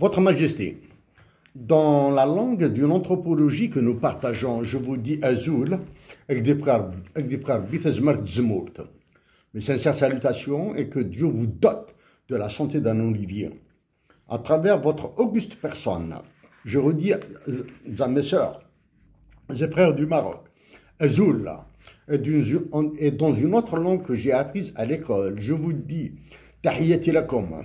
Votre Majesté, dans la langue d'une anthropologie que nous partageons, je vous dis Azul, avec des frères, avec des Mes sincères salutations et que Dieu vous dote de la santé d'un olivier. À travers votre auguste personne, je redis à mes sœurs, et frères du Maroc, Azul, et, dans une autre langue que j'ai apprise à l'école, je vous dis Tahiyati lakum.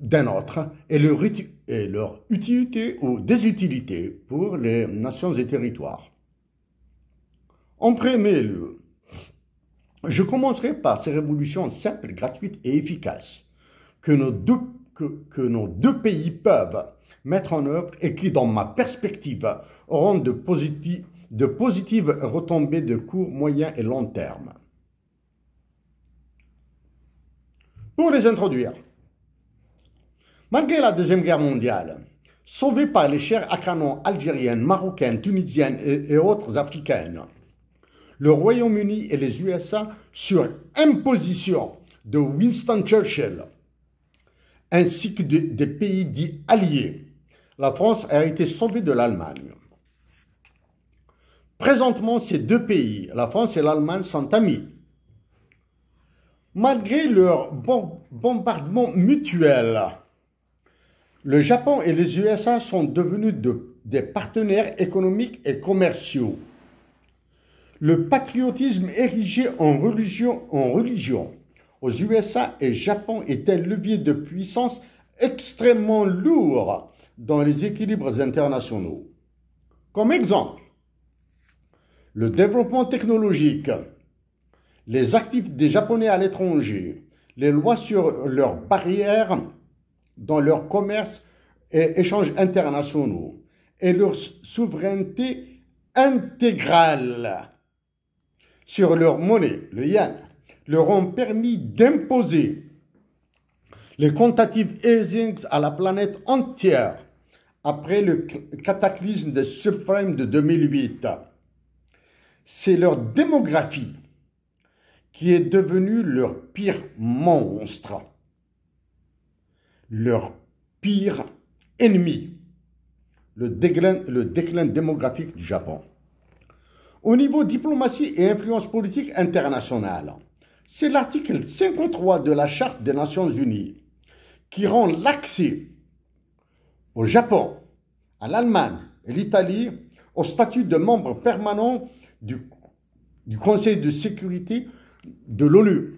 d'un autre et leur, utilité ou désutilité pour les nations et territoires. En premier lieu, je commencerai par ces révolutions simples, gratuites et efficaces que nos deux, que, nos deux pays peuvent mettre en œuvre et qui, dans ma perspective, auront de, de positives retombées de court, moyen et long terme. Pour les introduire, Malgré la Deuxième Guerre mondiale, sauvée par les chers à algériennes, marocaines, tunisiennes et, autres africaines, le Royaume-Uni et les USA, sur imposition de Winston Churchill, ainsi que des pays dits alliés, la France a été sauvée de l'Allemagne. Présentement, ces deux pays, la France et l'Allemagne, sont amis. Malgré leur bombardement mutuel, le Japon et les USA sont devenus des partenaires économiques et commerciaux. Le patriotisme érigé en religion, en religion aux USA et Japon est un levier de puissance extrêmement lourd dans les équilibres internationaux. Comme exemple, le développement technologique, les actifs des Japonais à l'étranger, les lois sur leurs barrières dans leurs commerces et échanges internationaux et leur souveraineté intégrale sur leur monnaie, le yen, leur ont permis d'imposer les quantitative easings à la planète entière après le cataclysme des Suprêmes de 2008. C'est leur démographie qui est devenue leur pire monstre leur pire ennemi, le déclin, le déclin démographique du Japon. Au niveau diplomatie et influence politique internationale, c'est l'article 53 de la Charte des Nations Unies qui rend l'accès au Japon, à l'Allemagne et l'Italie au statut de membre permanent du, du Conseil de sécurité de l'ONU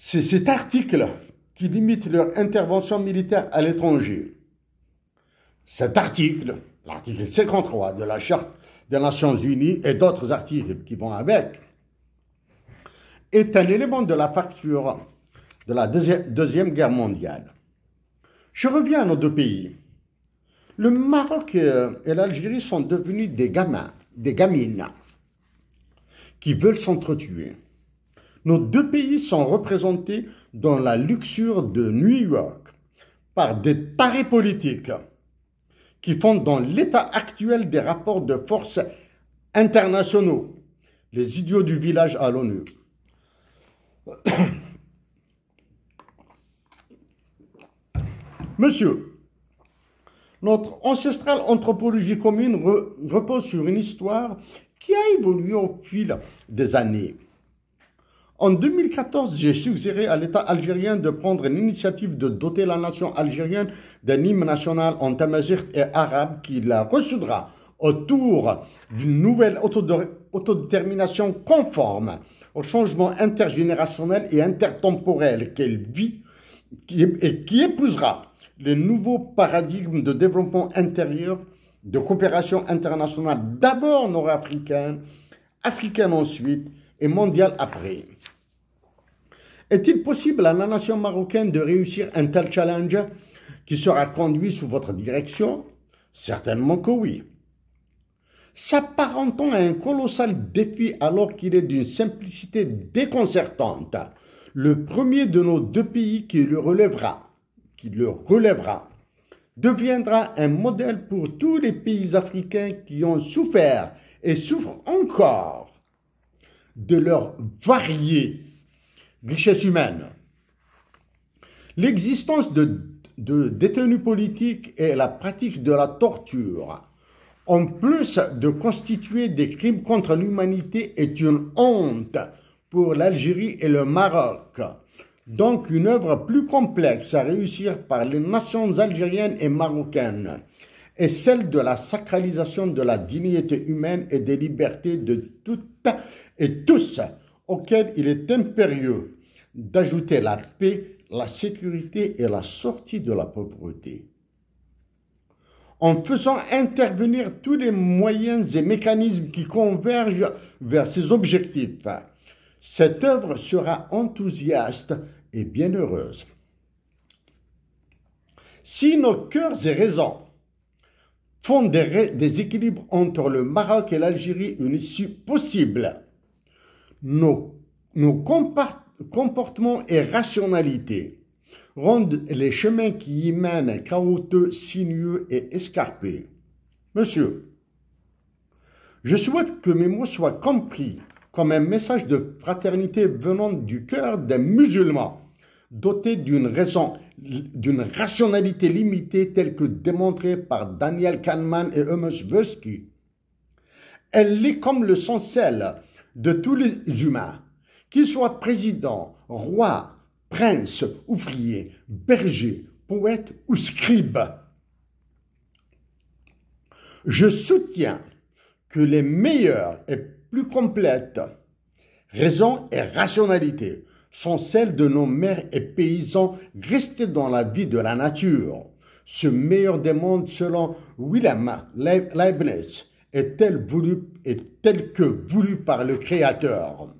c'est cet article qui limite leur intervention militaire à l'étranger. Cet article, l'article 53 de la Charte des Nations Unies et d'autres articles qui vont avec, est un élément de la facture de la Deuxième Guerre mondiale. Je reviens à nos deux pays. Le Maroc et l'Algérie sont devenus des gamins, des gamines, qui veulent s'entretuer. Nos deux pays sont représentés dans la luxure de New York par des tarés politiques qui font dans l'état actuel des rapports de force internationaux les idiots du village à l'ONU. Monsieur, notre ancestrale anthropologie commune repose sur une histoire qui a évolué au fil des années. En 2014, j'ai suggéré à l'État algérien de prendre l'initiative de doter la nation algérienne d'un hymne national en tamazight et arabe qui la reçudra autour d'une nouvelle autodétermination conforme au changement intergénérationnel et intertemporel qu'elle vit et qui épousera le nouveau paradigme de développement intérieur, de coopération internationale, d'abord nord-africaine, africaine ensuite et mondiale après. Est-il possible à la nation marocaine de réussir un tel challenge qui sera conduit sous votre direction Certainement que oui. S'apparentant à un colossal défi alors qu'il est d'une simplicité déconcertante, le premier de nos deux pays qui le relèvera, qui le relèvera, deviendra un modèle pour tous les pays africains qui ont souffert et souffrent encore de leur variée richesse humaine. L'existence de, détenus politiques et la pratique de la torture, en plus de constituer des crimes contre l'humanité, est une honte pour l'Algérie et le Maroc. Donc une œuvre plus complexe à réussir par les nations algériennes et marocaines est celle de la sacralisation de la dignité humaine et des libertés de toutes et tous auxquelles il est impérieux d'ajouter la paix, la sécurité et la sortie de la pauvreté. En faisant intervenir tous les moyens et mécanismes qui convergent vers ces objectifs, cette œuvre sera enthousiaste et bienheureuse. Si nos cœurs et raisons font des, équilibres entre le Maroc et l'Algérie une issue possible. nous nos, comportement et rationalité rendent les chemins qui y mènent chaotiques, sinueux et escarpés. Monsieur, je souhaite que mes mots soient compris comme un message de fraternité venant du cœur des musulmans, doté d'une raison, d'une rationalité limitée telle que démontrée par Daniel Kahneman et Amos Tversky. Elle est comme le sang de tous les humains qu'il soit président, roi, prince, ouvrier, berger, poète ou scribe, je soutiens que les meilleures et plus complètes raisons et rationalités sont celles de nos mères et paysans restés dans la vie de la nature. Ce meilleur des mondes, selon Willem Leibniz, est est tel que voulu par le Créateur.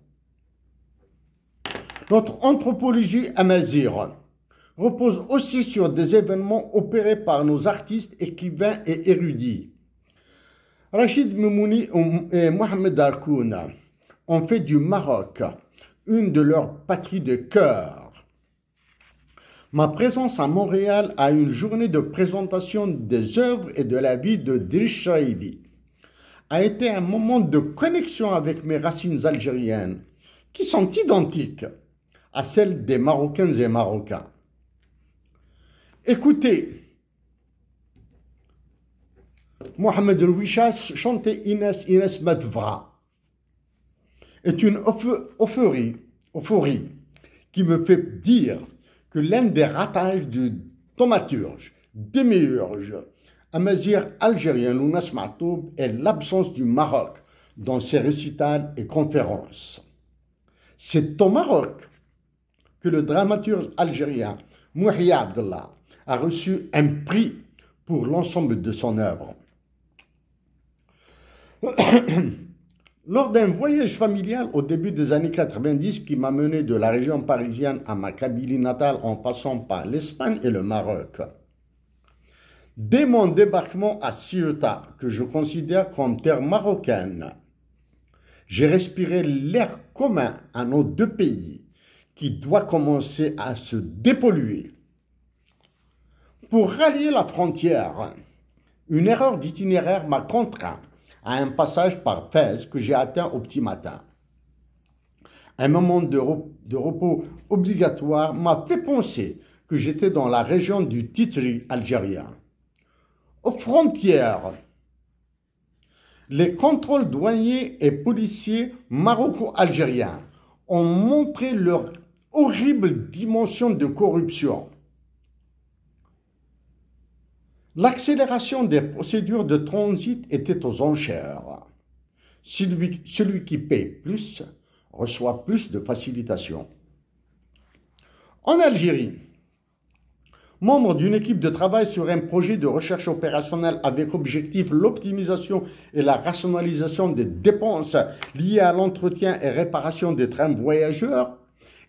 Notre anthropologie Amazir repose aussi sur des événements opérés par nos artistes, écrivains et érudits. Rachid Memouni et Mohamed Harkouna ont fait du Maroc une de leurs patries de cœur. Ma présence à Montréal à une journée de présentation des œuvres et de la vie de Drish Shaibi a été un moment de connexion avec mes racines algériennes, qui sont identiques à celle des Marocains et Marocains. Écoutez, Mohamed Wichas chantait Inès Inès Madvra. Est une euphorie, euphorie qui me fait dire que l'un des ratages du thaumaturge, à amazir algérien Lounas Matoub est l'absence du Maroc dans ses récitals et conférences. C'est au Maroc que le dramaturge algérien Mouhia Abdallah a reçu un prix pour l'ensemble de son œuvre. Lors d'un voyage familial au début des années 90 qui m'a mené de la région parisienne à ma Kabylie natale en passant par l'Espagne et le Maroc, dès mon débarquement à Ceuta, que je considère comme terre marocaine, j'ai respiré l'air commun à nos deux pays qui doit commencer à se dépolluer. Pour rallier la frontière, une erreur d'itinéraire m'a contraint à un passage par Fès que j'ai atteint au petit matin. Un moment de, repos obligatoire m'a fait penser que j'étais dans la région du Titri algérien. Aux frontières, les contrôles douaniers et policiers maroco-algériens ont montré leur horrible dimension de corruption. L'accélération des procédures de transit était aux enchères. Celui, qui paie plus reçoit plus de facilitation. En Algérie, membre d'une équipe de travail sur un projet de recherche opérationnelle avec objectif l'optimisation et la rationalisation des dépenses liées à l'entretien et réparation des trains voyageurs,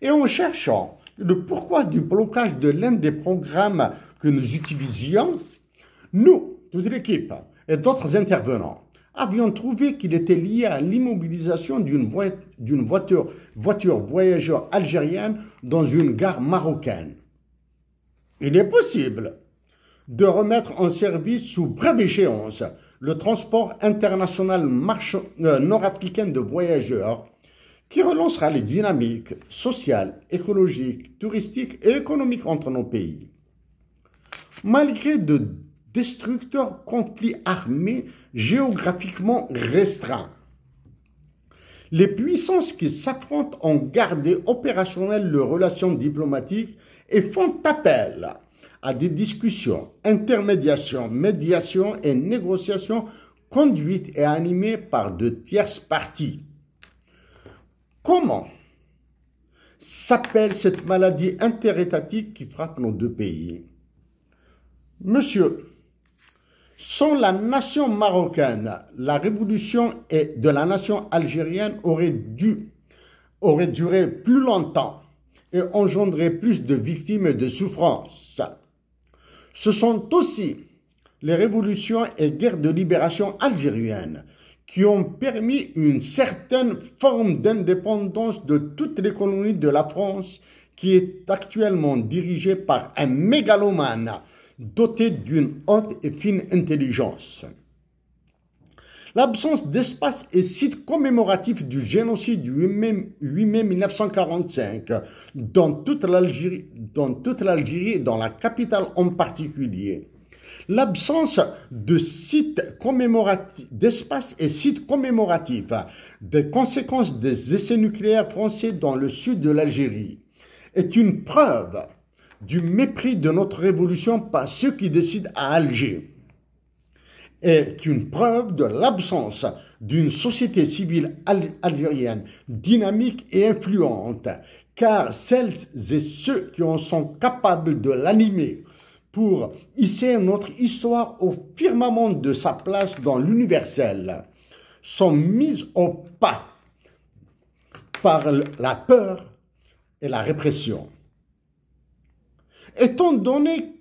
et en cherchant le pourquoi du blocage de l'un des programmes que nous utilisions, nous, toute l'équipe et d'autres intervenants, avions trouvé qu'il était lié à l'immobilisation d'une voiture, voiture voyageur algérienne dans une gare marocaine. Il est possible de remettre en service sous brève échéance le transport international euh, nord-africain de voyageurs qui relancera les dynamiques sociales, écologiques, touristiques et économiques entre nos pays. Malgré de destructeurs conflits armés géographiquement restreints, les puissances qui s'affrontent ont gardé opérationnelles leurs relations diplomatiques et font appel à des discussions, intermédiations, médiations et négociations conduites et animées par de tierces parties Comment s'appelle cette maladie interétatique qui frappe nos deux pays Monsieur, sans la nation marocaine, la révolution de la nation algérienne aurait dû, aurait duré plus longtemps et engendré plus de victimes et de souffrances. Ce sont aussi les révolutions et guerres de libération algériennes qui ont permis une certaine forme d'indépendance de toutes les colonies de la France qui est actuellement dirigée par un mégalomane doté d'une haute et fine intelligence. L'absence d'espace et site commémoratif du génocide du mai, 8 mai 1945 dans toute l'Algérie et dans la capitale en particulier L'absence de sites commémoratifs, d'espace et sites commémoratifs des conséquences des essais nucléaires français dans le sud de l'Algérie est une preuve du mépris de notre révolution par ceux qui décident à Alger est une preuve de l'absence d'une société civile algérienne dynamique et influente, car celles et ceux qui en sont capables de l'animer pour hisser notre histoire au firmament de sa place dans l'universel sont mises au pas par la peur et la répression. Étant donné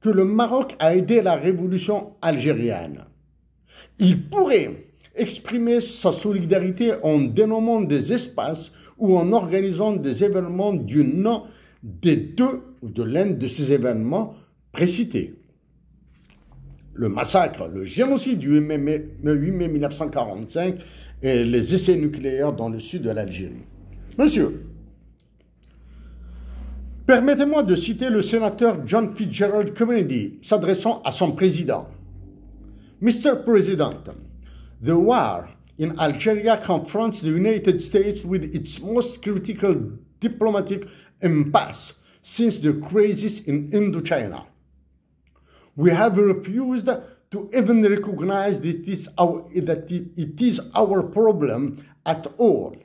que le Maroc a aidé la révolution algérienne, il pourrait exprimer sa solidarité en dénommant des espaces ou en organisant des événements du nom des deux ou de l'un de ces événements précités. Le massacre, le génocide du 8 mai, 8 1945 et les essais nucléaires dans le sud de l'Algérie. Monsieur, permettez-moi de citer le sénateur John Fitzgerald Kennedy s'adressant à son président. Mr. President, the war in Algeria confronts the United States with its most critical diplomatic impasse since the crisis in Indochina. We have refused to even recognize that it is our, that it is our problem at all.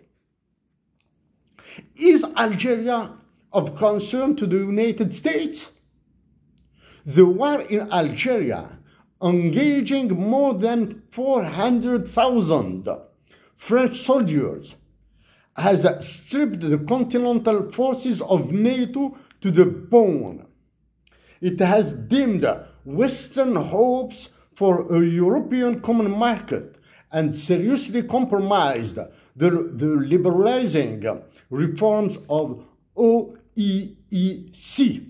Is Algeria of concern to the United States? The war in Algeria engaging more than 400,000 French soldiers has stripped the continental forces of NATO to the bone. It has dimmed Western hopes for a European common market and seriously compromised the, the liberalizing reforms of OEEC.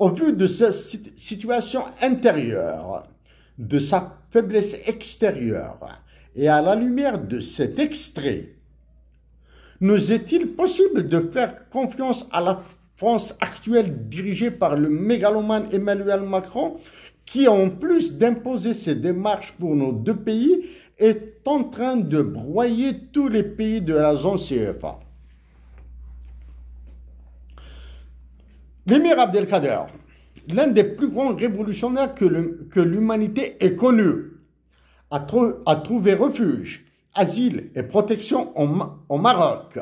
Au vu de sa situation intérieure, de sa faiblesse extérieure, Et à la lumière de cet extrait, nous est-il possible de faire confiance à la France actuelle dirigée par le mégalomane Emmanuel Macron, qui en plus d'imposer ses démarches pour nos deux pays, est en train de broyer tous les pays de la zone CFA. L'émir Abdelkader, l'un des plus grands révolutionnaires que l'humanité ait connu, a, trouvé refuge, asile et protection au, Maroc.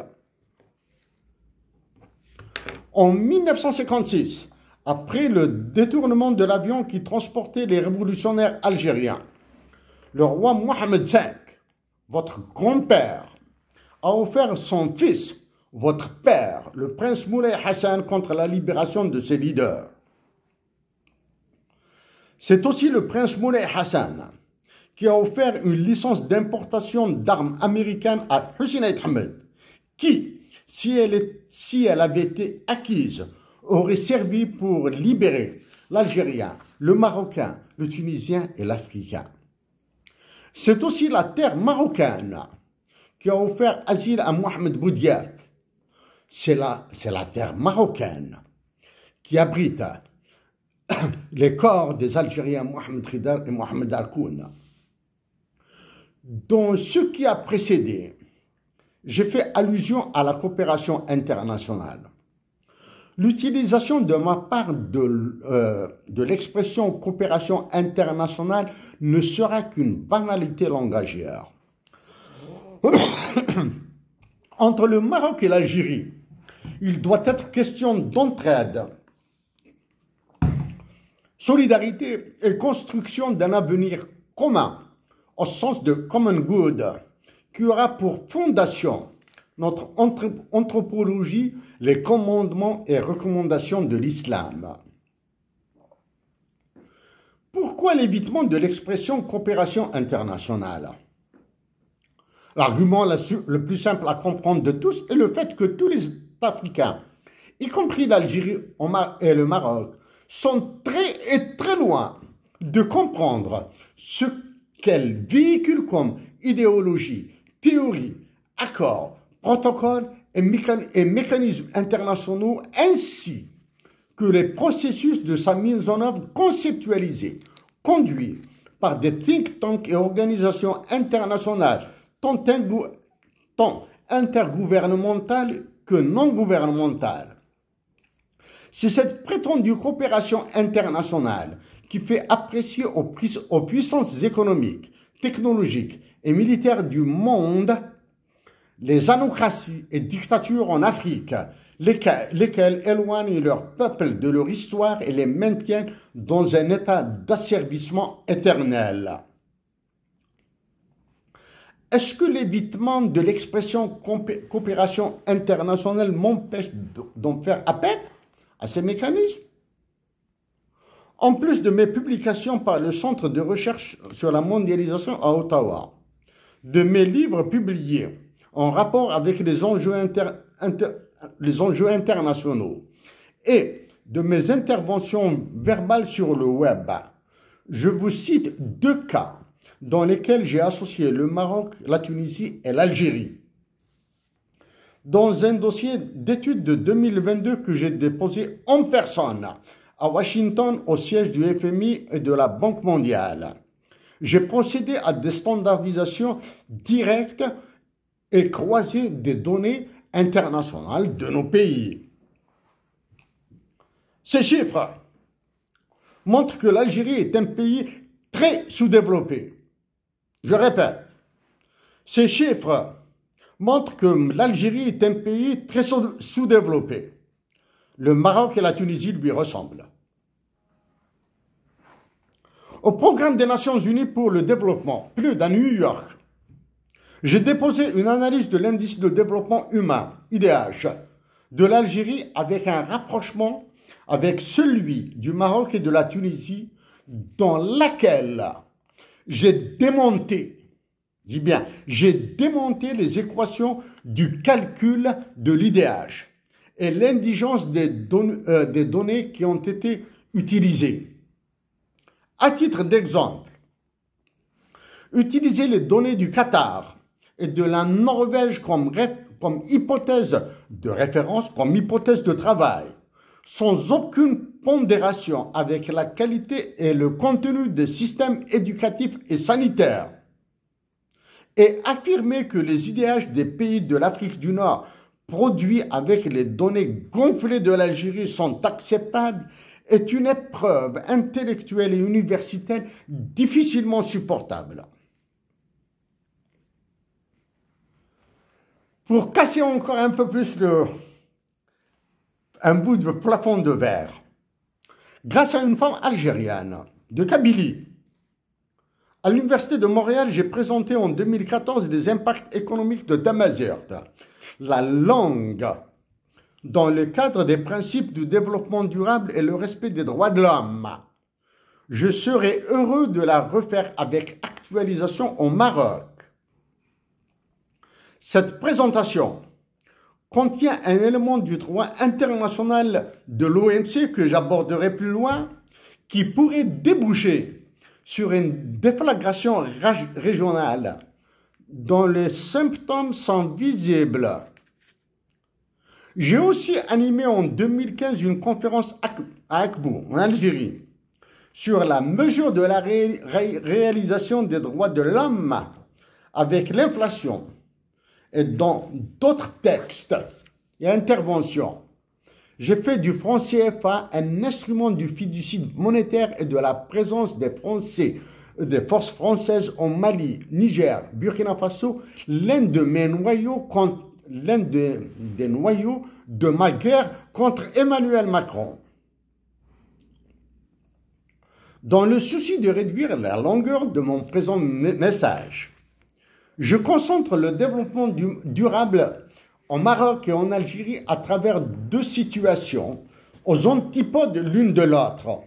En 1956, après le détournement de l'avion qui transportait les révolutionnaires algériens, le roi Mohamed V, votre grand-père, a offert son fils, votre père, le prince Moulay Hassan, contre la libération de ses leaders. C'est aussi le prince Moulay Hassan qui a offert une licence d'importation d'armes américaines à Hussein Ahmed, qui, si elle, avait été acquise, aurait servi pour libérer l'Algérien, le Marocain, le Tunisien et l'Africain. C'est aussi la terre marocaine qui a offert asile à Mohamed Boudiaf. C'est la, terre marocaine qui abrite les corps des Algériens Mohamed Ridal et Mohamed Alkoun. Dans ce qui a précédé, j'ai fait allusion à la coopération internationale. L'utilisation de ma part de, euh, l'expression coopération internationale ne sera qu'une banalité langagière. Entre le Maroc et l'Algérie, il doit être question d'entraide, solidarité et construction d'un avenir commun au sens de common good, qui aura pour fondation notre anthropologie, les commandements et recommandations de l'islam. Pourquoi l'évitement de l'expression coopération internationale L'argument le plus simple à comprendre de tous est le fait que tous les Africains, y compris l'Algérie et le Maroc, sont très et très loin de comprendre ce qu'elle véhicule comme idéologie, théorie, accord, protocoles et, mécanismes internationaux ainsi que les processus de sa mise en œuvre conceptualisés, conduits par des think tanks et organisations internationales, tant intergouvernementales que non gouvernementales. C'est cette prétendue coopération internationale qui fait apprécier aux, puissances économiques, technologiques et militaires du monde les anocraties et dictatures en Afrique, lesquelles, éloignent leur peuple de leur histoire et les maintiennent dans un état d'asservissement éternel. Est-ce que l'évitement de l'expression coopération internationale m'empêche d'en faire appel à ces mécanismes en plus de mes publications par le Centre de recherche sur la mondialisation à Ottawa, de mes livres publiés en rapport avec les enjeux, internationaux et de mes interventions verbales sur le web, je vous cite deux cas dans lesquels j'ai associé le Maroc, la Tunisie et l'Algérie. Dans un dossier d'études de 2022 que j'ai déposé en personne à Washington au siège du FMI et de la Banque mondiale. J'ai procédé à des standardisations directes et croisées des données internationales de nos pays. Ces chiffres montrent que l'Algérie est un pays très sous-développé. Je répète, ces chiffres montrent que l'Algérie est un pays très sous-développé. Le Maroc et la Tunisie lui ressemblent. Au programme des Nations Unies pour le développement, plus d'un New York, j'ai déposé une analyse de l'indice de développement humain, IDH, de l'Algérie avec un rapprochement avec celui du Maroc et de la Tunisie dans laquelle j'ai démonté, dis bien, j'ai démonté les équations du calcul de l'IDH et l'indigence euh, des, données qui ont été utilisées. À titre d'exemple, utiliser les données du Qatar et de la Norvège comme, comme hypothèse de référence, comme hypothèse de travail, sans aucune pondération avec la qualité et le contenu des systèmes éducatifs et sanitaires. Et affirmer que les idéages des pays de l'Afrique du Nord produits avec les données gonflées de l'Algérie sont acceptables est une épreuve intellectuelle et universitaire difficilement supportable. Pour casser encore un peu plus le, un bout de plafond de verre, grâce à une femme algérienne de Kabylie, à l'Université de Montréal, j'ai présenté en 2014 les impacts économiques de Damasert la langue dans le cadre des principes du développement durable et le respect des droits de l'homme. Je serai heureux de la refaire avec actualisation au Maroc. Cette présentation contient un élément du droit international de l'OMC que j'aborderai plus loin, qui pourrait déboucher sur une déflagration régionale dont les symptômes sont visibles. J'ai aussi animé en 2015 une conférence à Akbou, en Algérie, sur la mesure de la réalisation des droits de l'homme avec l'inflation et dans d'autres textes et interventions. J'ai fait du franc CFA un instrument du fiducide monétaire et de la présence des Français des forces françaises au Mali, Niger, Burkina Faso, l'un de mes l'un des noyaux de ma guerre contre Emmanuel Macron. Dans le souci de réduire la longueur de mon présent message, je concentre le développement durable en Maroc et en Algérie à travers deux situations aux antipodes l'une de l'autre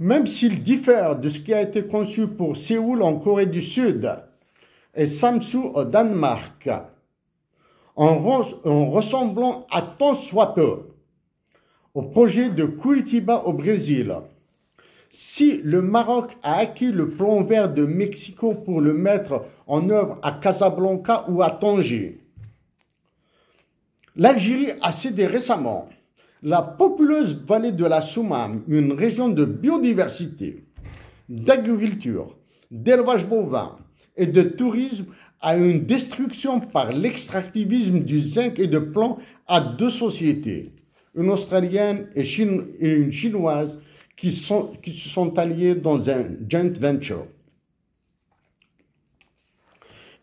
même s'il diffère de ce qui a été conçu pour Séoul en Corée du Sud et Samsung au Danemark, en, ressemblant à tant soit peu au projet de Curitiba au Brésil. Si le Maroc a acquis le plan vert de Mexico pour le mettre en œuvre à Casablanca ou à Tanger, l'Algérie a cédé récemment la populeuse vallée de la Souma, une région de biodiversité, d'agriculture, d'élevage bovin et de tourisme, a une destruction par l'extractivisme du zinc et de plomb à deux sociétés, une australienne et, une chinoise, qui, qui se sont alliées dans un joint venture.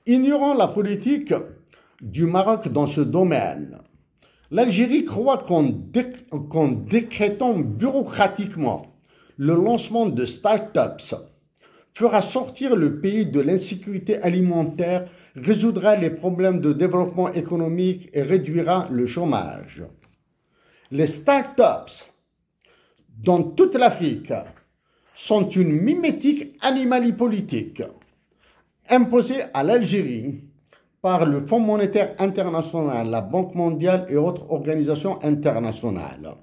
Ignorant la politique du Maroc dans ce domaine, L'Algérie croit qu'en décrétant bureaucratiquement le lancement de start-ups fera sortir le pays de l'insécurité alimentaire, résoudra les problèmes de développement économique et réduira le chômage. Les start-ups dans toute l'Afrique sont une mimétique animalie politique imposée à l'Algérie par le Fonds monétaire international, la Banque mondiale et autres organisations internationales.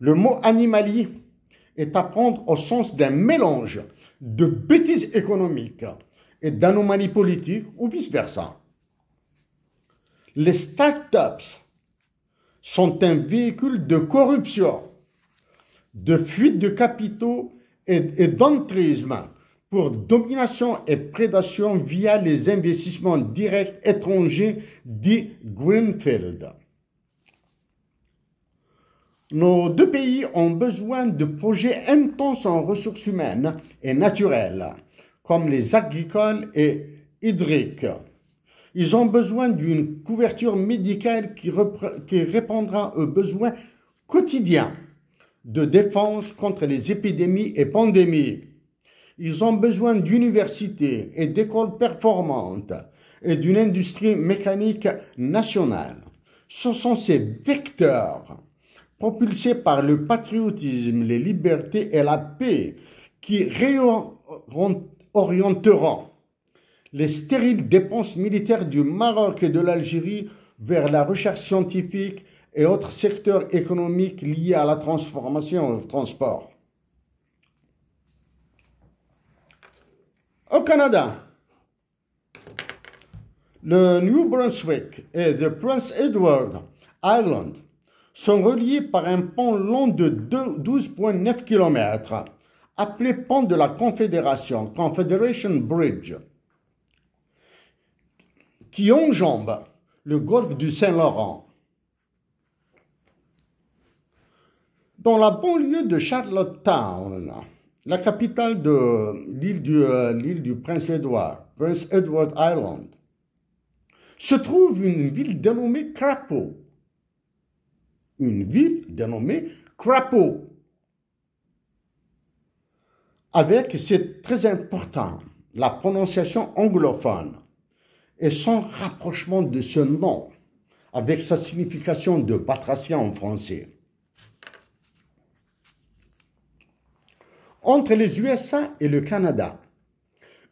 Le mot animali est à prendre au sens d'un mélange de bêtises économiques et d'anomalies politiques ou vice-versa. Les start-ups sont un véhicule de corruption, de fuite de capitaux et d'entrisme pour domination et prédation via les investissements directs étrangers dit Greenfield. Nos deux pays ont besoin de projets intenses en ressources humaines et naturelles, comme les agricoles et hydriques. Ils ont besoin d'une couverture médicale qui, qui répondra aux besoins quotidiens de défense contre les épidémies et pandémies ils ont besoin d'universités et d'écoles performantes et d'une industrie mécanique nationale. Ce sont ces vecteurs propulsés par le patriotisme, les libertés et la paix qui réorienteront les stériles dépenses militaires du Maroc et de l'Algérie vers la recherche scientifique et autres secteurs économiques liés à la transformation et au transport. Au Canada, le New Brunswick et le Prince Edward Island sont reliés par un pont long de 12,9 km, appelé pont de la Confédération, Confederation Bridge, qui enjambe le golfe du Saint-Laurent. Dans la banlieue de Charlottetown, la capitale de l'île du, euh, prince Edward, Prince Edward Island, se trouve une ville dénommée Crapaud. Une ville dénommée Crapaud. Avec, c'est très important, la prononciation anglophone et son rapprochement de ce nom avec sa signification de patracien en français. entre les USA et le Canada.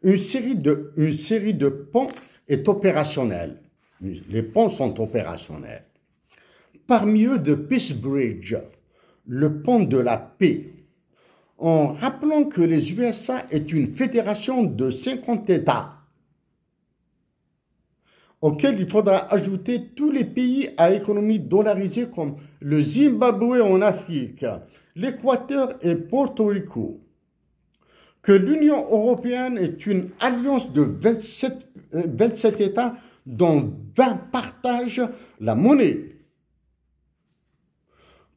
Une série de, une série de ponts est opérationnelle. Les ponts sont opérationnels. Parmi eux, de Peace Bridge, le pont de la paix, en rappelant que les USA est une fédération de 50 États auxquels il faudra ajouter tous les pays à économie dollarisée comme le Zimbabwe en Afrique, l'Équateur et Porto Rico, que l'Union européenne est une alliance de 27, 27 euh, États dont 20 partagent la monnaie,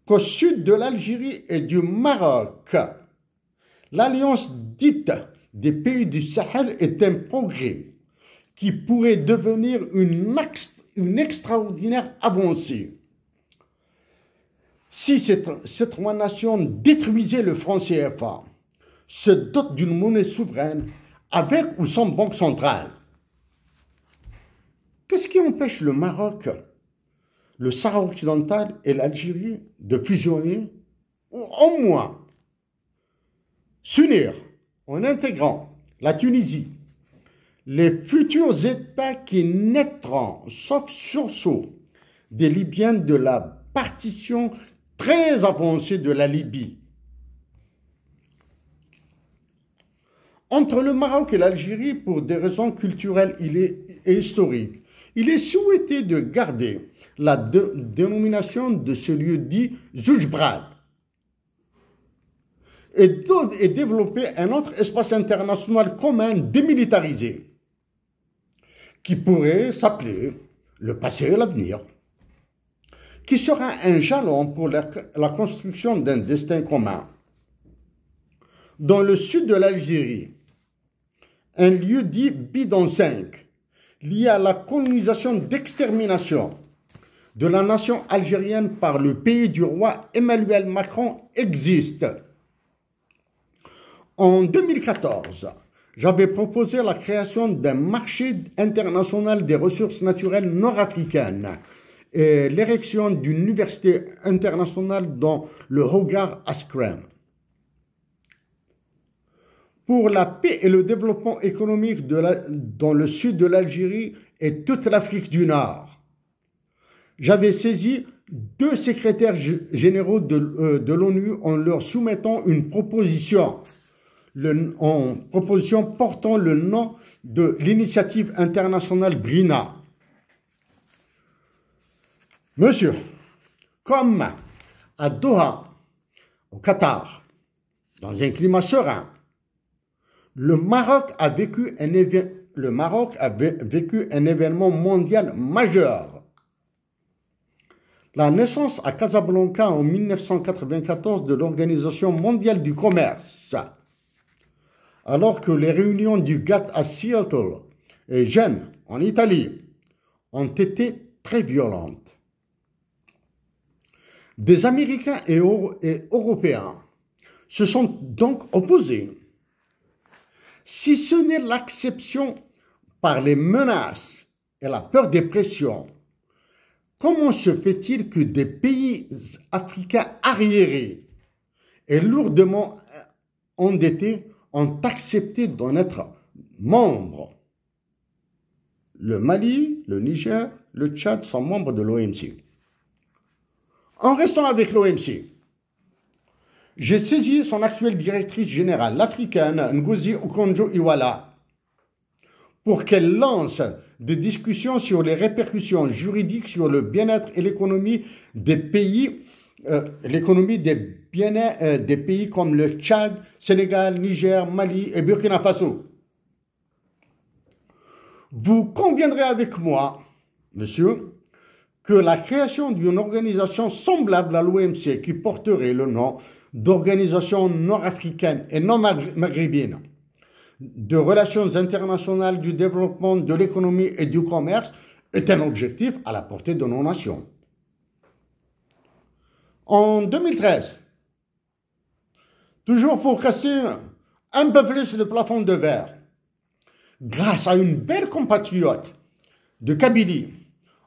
qu'au sud de l'Algérie et du Maroc, l'alliance dite des pays du Sahel est un progrès qui pourrait devenir une, une extraordinaire avancée. Si cette ces trois nations détruisaient le franc CFA, se dotent d'une monnaie souveraine avec ou sans banque centrale, qu'est-ce qui empêche le Maroc, le Sahara occidental et l'Algérie de fusionner ou au moins s'unir en intégrant la Tunisie, les futurs États qui naîtront, sauf sursaut, des Libyens de la partition très avancé de la Libye. Entre le Maroc et l'Algérie, pour des raisons culturelles et historiques, il est souhaité de garder la dénomination de ce lieu dit Zoujbrad et, et développer un autre espace international commun démilitarisé qui pourrait s'appeler le passé et l'avenir qui sera un jalon pour la, construction d'un destin commun. Dans le sud de l'Algérie, un lieu dit Bidon 5, lié à la colonisation d'extermination de la nation algérienne par le pays du roi Emmanuel Macron existe. En 2014, j'avais proposé la création d'un marché international des ressources naturelles nord-africaines et l'érection d'une université internationale dans le Hogar à Pour la paix et le développement économique dans le sud de l'Algérie et toute l'Afrique du Nord. J'avais saisi deux secrétaires généraux euh, de, l'ONU en leur soumettant une proposition, le, en proposition portant le nom de l'initiative internationale BRINA Monsieur, comme à Doha, au Qatar, dans un climat serein, le Maroc a vécu un, événement mondial majeur. La naissance à Casablanca en 1994 de l'Organisation mondiale du commerce, alors que les réunions du GATT à Seattle et Gênes, en Italie, ont été très violentes des Américains et, Européens se sont donc opposés. Si ce n'est l'acception par les menaces et la peur des pressions, comment se fait-il que des pays africains arriérés et lourdement euh, endettés ont accepté d'en être membres Le Mali, le Niger, le Tchad sont membres de l'OMC. En restant avec l'OMC, j'ai saisi son actuelle directrice générale, l'africaine Ngozi okonjo iwala pour qu'elle lance des discussions sur les répercussions juridiques sur le bien-être et l'économie des pays, euh, l'économie des euh, des pays comme le Tchad, Sénégal, Niger, Mali et Burkina Faso. Vous conviendrez avec moi, monsieur, que la création d'une organisation semblable à l'OMC qui porterait le nom d'Organisation nord-africaine et non maghrébine de relations internationales du développement de l'économie et du commerce est un objectif à la portée de nos nations. En 2013, toujours pour casser un peu plus le plafond de verre, grâce à une belle compatriote de Kabylie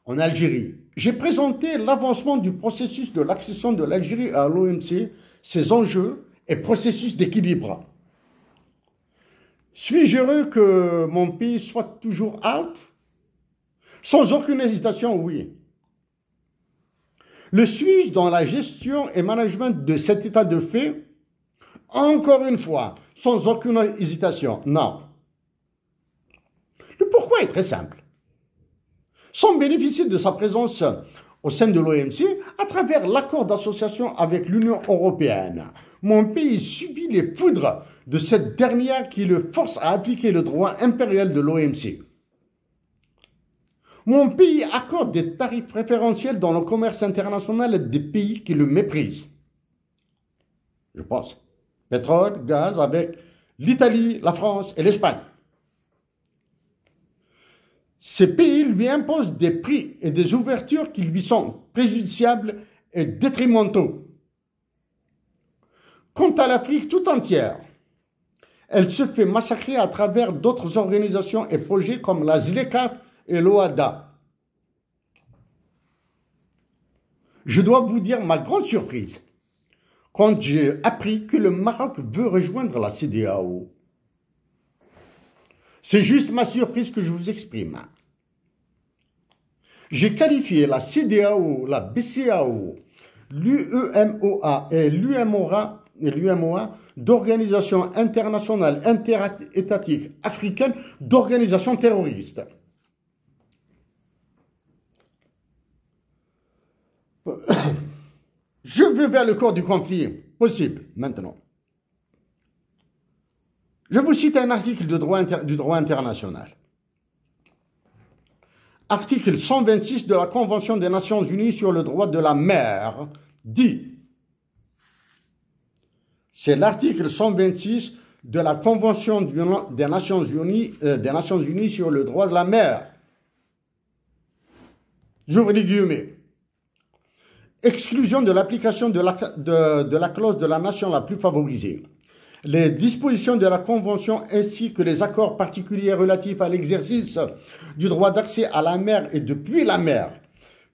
en Algérie, j'ai présenté l'avancement du processus de l'accession de l'Algérie à l'OMC, ses enjeux et processus d'équilibre. Suis-je heureux que mon pays soit toujours out Sans aucune hésitation, oui. Le suis-je dans la gestion et management de cet état de fait Encore une fois, sans aucune hésitation, non. Le pourquoi est très simple sans bénéficier de sa présence au sein de l'OMC à travers l'accord d'association avec l'Union européenne. Mon pays subit les foudres de cette dernière qui le force à appliquer le droit impérial de l'OMC. Mon pays accorde des tarifs préférentiels dans le commerce international des pays qui le méprisent. Je pense. Pétrole, gaz avec l'Italie, la France et l'Espagne. Ces pays lui imposent des prix et des ouvertures qui lui sont préjudiciables et détrimentaux. Quant à l'Afrique tout entière, elle se fait massacrer à travers d'autres organisations et projets comme la ZLECAF et l'OADA. Je dois vous dire ma grande surprise quand j'ai appris que le Maroc veut rejoindre la CDAO. C'est juste ma surprise que je vous exprime. J'ai qualifié la CDAO, la BCAO, l'UEMOA et l'UMOA d'organisations internationales interétatiques africaines, d'organisations terroristes. Je veux vers le corps du conflit possible maintenant. Je vous cite un article du droit international. Article 126 de la Convention des Nations Unies sur le droit de la mer dit, c'est l'article 126 de la Convention euh, des, Nations Unies, sur le droit de la mer. J'ouvre les guillemets. Exclusion de l'application de la clause de la nation la plus favorisée les dispositions de la Convention ainsi que les accords particuliers relatifs à l'exercice du droit d'accès à la mer et depuis la mer,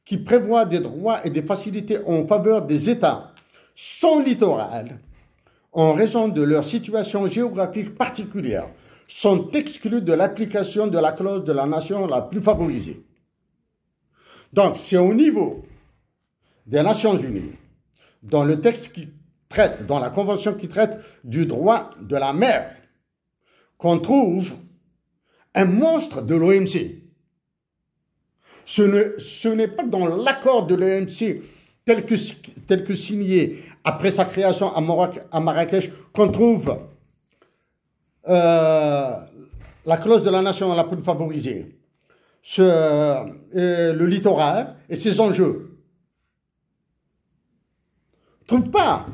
qui prévoient des droits et des facilités en faveur des États sans littoral, en raison de leur situation géographique particulière, sont exclus de l'application de la clause de la nation la plus favorisée. Donc, c'est au niveau des Nations Unies, dans le texte qui traite, dans la convention qui traite du droit de la mer, qu'on trouve un monstre de l'OMC. Ce n'est pas dans l'accord de l'OMC tel que, signé après sa création à, Marrakech qu'on trouve euh, la clause de la nation la plus favorisée, euh, le littoral et ses enjeux. Trouve pas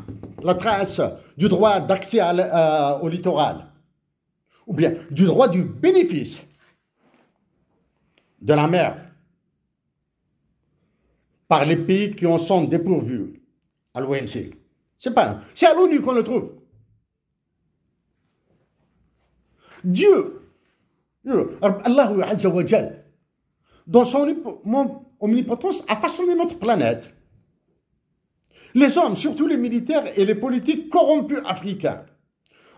la trace du droit d'accès euh, au littoral, ou bien du droit du bénéfice de la mer par les pays qui en sont dépourvus à l'OMC. C'est pas C'est à l'ONU qu'on le trouve. Dieu, Allah dans son omnipotence, a façonné notre planète les hommes, surtout les militaires et les politiques corrompus africains,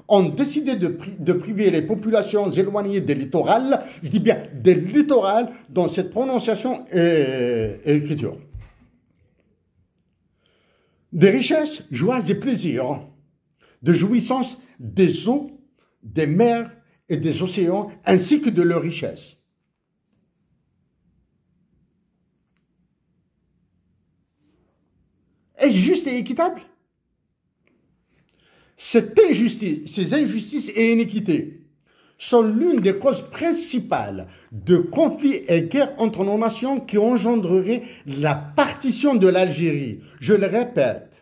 ont décidé de, priver les populations éloignées des littorales, je dis bien des littorales, dans cette prononciation et, et écriture. Des richesses, joies et plaisirs, de jouissance des eaux, des mers et des océans, ainsi que de leurs richesses. est juste et équitable Cette injustice, ces injustices et iniquités sont l'une des causes principales de conflits et guerres entre nos nations qui engendreraient la partition de l'Algérie. Je le répète,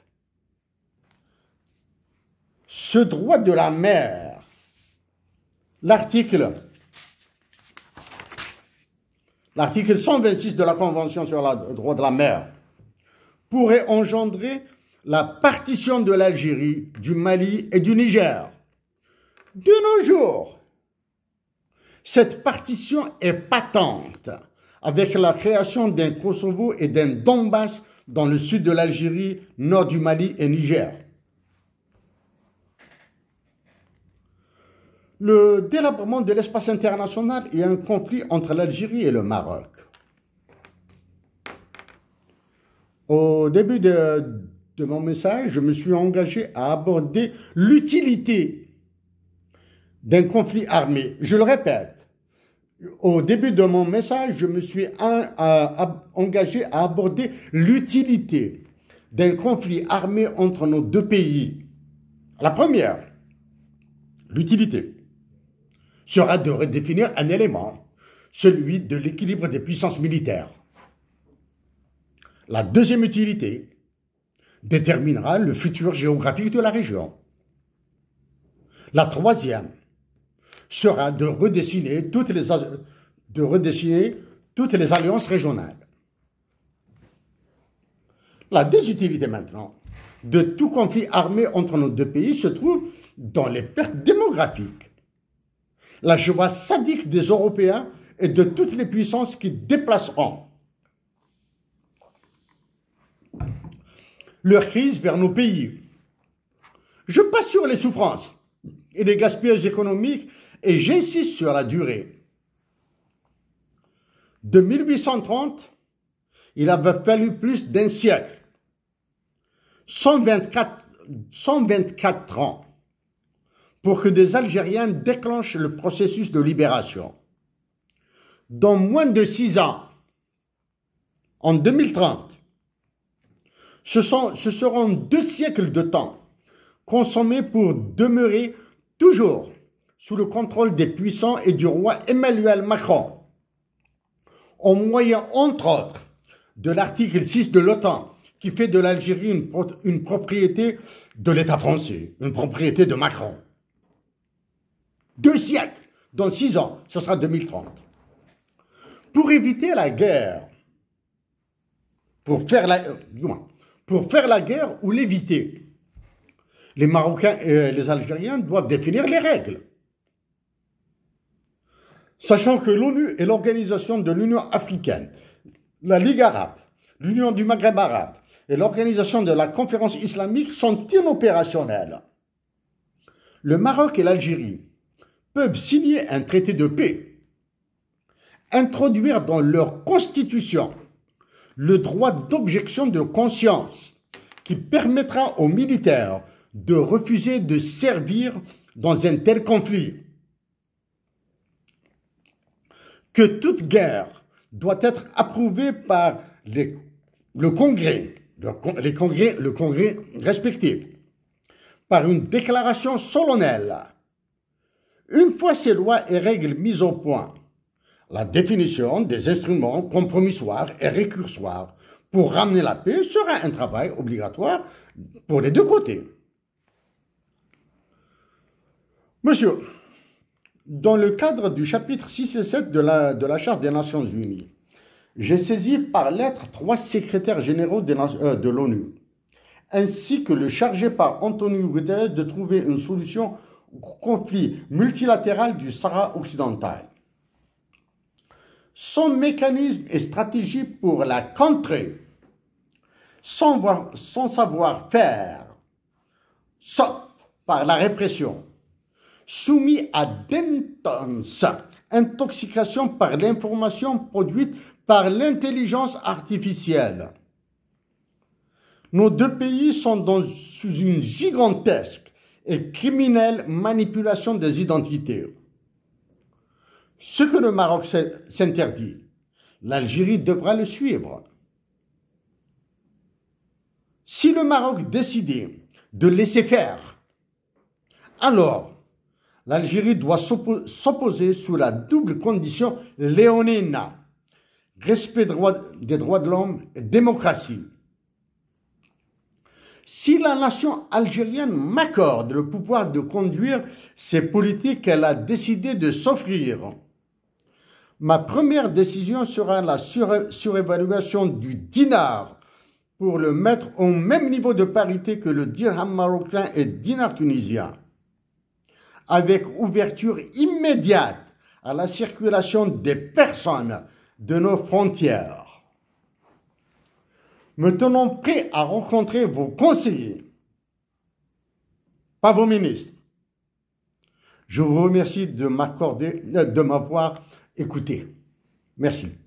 ce droit de la mer, l'article l'article 126 de la Convention sur le droit de la mer, pourrait engendrer la partition de l'Algérie, du Mali et du Niger. De nos jours, cette partition est patente avec la création d'un Kosovo et d'un Donbass dans le sud de l'Algérie, nord du Mali et Niger. Le délabrement de l'espace international et un conflit entre l'Algérie et le Maroc. Au début de, mon message, je me suis engagé à aborder l'utilité d'un conflit armé. Je le répète, au début de mon message, je me suis engagé à aborder l'utilité d'un conflit armé entre nos deux pays. La première, l'utilité, sera de redéfinir un élément, celui de l'équilibre des puissances militaires. La deuxième utilité déterminera le futur géographique de la région. La troisième sera de redessiner toutes les, alliances régionales. La désutilité maintenant de tout conflit armé entre nos deux pays se trouve dans les pertes démographiques. La joie sadique des Européens et de toutes les puissances qui déplaceront leur crise vers nos pays. Je passe sur les souffrances et les gaspillages économiques et j'insiste sur la durée. De 1830, il avait fallu plus d'un siècle, 124, 124 ans, pour que des Algériens déclenchent le processus de libération. Dans moins de six ans, en 2030, ce, seront deux siècles de temps consommés pour demeurer toujours sous le contrôle des puissants et du roi Emmanuel Macron, au moyen, entre autres, de l'article 6 de l'OTAN, qui fait de l'Algérie une, propriété de l'État français, une propriété de Macron. Deux siècles, dans six ans, ce sera 2030. Pour éviter la guerre, pour faire la... Euh, pour faire la guerre ou l'éviter. Les Marocains et euh, les Algériens doivent définir les règles. Sachant que l'ONU et l'organisation de l'Union africaine, la Ligue arabe, l'Union du Maghreb arabe et l'organisation de la conférence islamique sont inopérationnelles. Le Maroc et l'Algérie peuvent signer un traité de paix, introduire dans leur constitution le droit d'objection de conscience qui permettra aux militaires de refuser de servir dans un tel conflit. Que toute guerre doit être approuvée par le Congrès, congrès, le Congrès respectif, par une déclaration solennelle. Une fois ces lois et règles mises au point, la définition des instruments compromissoires et récursoires pour ramener la paix sera un travail obligatoire pour les deux côtés. Monsieur, dans le cadre du chapitre 6 et 7 de la, de la Charte des Nations Unies, j'ai saisi par lettre trois secrétaires généraux euh, de l'ONU, ainsi que le chargé par Antonio Guterres de trouver une solution au conflit multilatéral du Sahara occidental son mécanisme et stratégie pour la contrer, sans savoir-faire, sauf par la répression, soumis à d'intenses intoxications par l'information produite par l'intelligence artificielle. Nos deux pays sont dans, sous une gigantesque et criminelle manipulation des identités. Ce que le Maroc s'interdit, l'Algérie devra le suivre. Si le Maroc décide de laisser faire, alors l'Algérie doit s'opposer sous la double condition léonina respect des droits de l'homme et démocratie. Si la nation algérienne m'accorde le pouvoir de conduire ces politiques qu'elle a décidé de s'offrir, Ma première décision sera la surévaluation du dinar pour le mettre au même niveau de parité que le dirham marocain et dinar tunisien, avec ouverture immédiate à la circulation des personnes de nos frontières. Me tenons prêt à rencontrer vos conseillers, pas vos ministres. Je vous remercie de m'accorder, de m'avoir Écoutez, Merci.